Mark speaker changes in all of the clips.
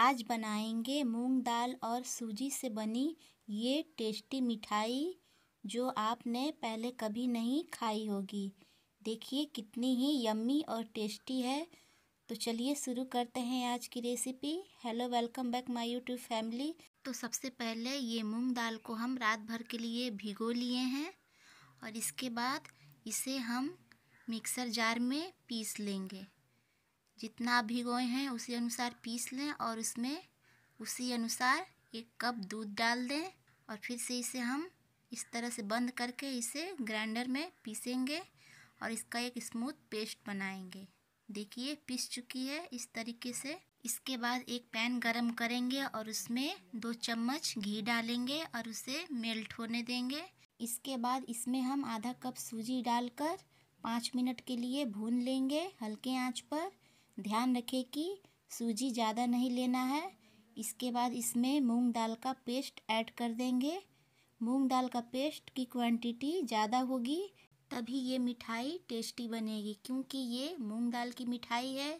Speaker 1: आज बनाएंगे मूंग दाल और सूजी से बनी ये टेस्टी मिठाई जो आपने पहले कभी नहीं खाई होगी देखिए कितनी ही यम्मी और टेस्टी है तो चलिए शुरू करते हैं आज की recipe hello welcome back my YouTube family तो सबसे पहले ये मूंग दाल को हम रात भर के लिए भिगो लिए हैं और इसके बाद इसे हम मिक्सर जार में पीस लेंगे जितना भिगोए हैं उसी अनुसार पीस लें और उसमें उसी अनुसार एक कप दूध डाल दें और फिर से इसे हम इस तरह से बंद करके इसे ग्राइंडर में पीसेंगे और इसका एक स्मूथ पेस्ट बनाएंगे देखिए पीस चुकी है इस तरीके से इसके बाद एक पैन गरम करेंगे और उसमें दो चम्मच घी डालेंगे और उसे मेल्ट होने देंगे इसके बाद इसमें हम आधा कप सूजी डालकर पाँच मिनट के लिए भून लेंगे हल्के आंच पर ध्यान रखें कि सूजी ज़्यादा नहीं लेना है इसके बाद इसमें मूंग दाल का पेस्ट ऐड कर देंगे मूंग दाल का पेस्ट की क्वांटिटी ज़्यादा होगी तभी ये मिठाई टेस्टी बनेगी क्योंकि ये मूंग दाल की मिठाई है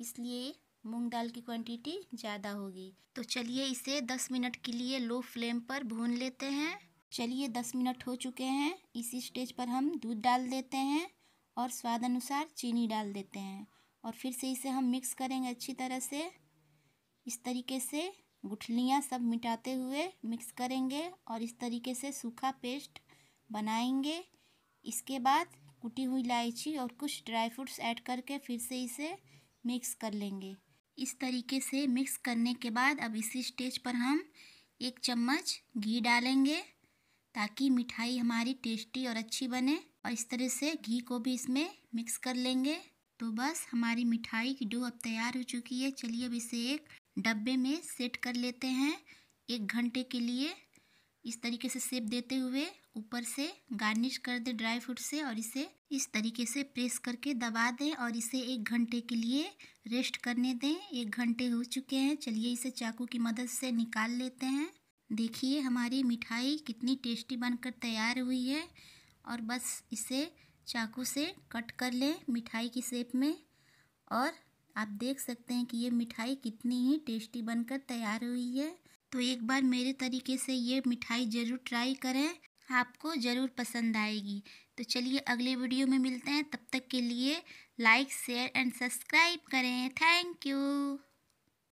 Speaker 1: इसलिए मूंग दाल की क्वांटिटी ज़्यादा होगी तो चलिए इसे दस मिनट के लिए लो फ्लेम पर भून लेते हैं चलिए दस मिनट हो चुके हैं इसी स्टेज पर हम दूध डाल देते हैं और स्वाद अनुसार चीनी डाल देते हैं और फिर से इसे हम मिक्स करेंगे अच्छी तरह से इस तरीके से गुठलियाँ सब मिटाते हुए मिक्स करेंगे और इस तरीके से सूखा पेस्ट बनाएंगे इसके बाद कुटी हुई इलायची और कुछ ड्राई फ्रूट्स ऐड करके फिर से इसे मिक्स कर लेंगे इस तरीके से मिक्स करने के बाद अब इसी स्टेज पर हम एक चम्मच घी डालेंगे ताकि मिठाई हमारी टेस्टी और अच्छी बने और इस तरह से घी को भी इसमें मिक्स कर लेंगे तो बस हमारी मिठाई की डो अब तैयार हो चुकी है चलिए अब इसे एक डब्बे में सेट कर लेते हैं एक घंटे के लिए इस तरीके से सेप देते हुए ऊपर से गार्निश कर दें ड्राई फ्रूट से और इसे इस तरीके से प्रेस करके दबा दें और इसे एक घंटे के लिए रेस्ट करने दें एक घंटे हो चुके हैं चलिए इसे चाकू की मदद से निकाल लेते हैं देखिए हमारी मिठाई कितनी टेस्टी बनकर तैयार हुई है और बस इसे चाकू से कट कर लें मिठाई की शेप में और आप देख सकते हैं कि ये मिठाई कितनी ही टेस्टी बनकर तैयार हुई है तो एक बार मेरे तरीके से ये मिठाई ज़रूर ट्राई करें आपको ज़रूर पसंद आएगी तो चलिए अगले वीडियो में मिलते हैं तब तक के लिए लाइक शेयर एंड सब्सक्राइब करें थैंक यू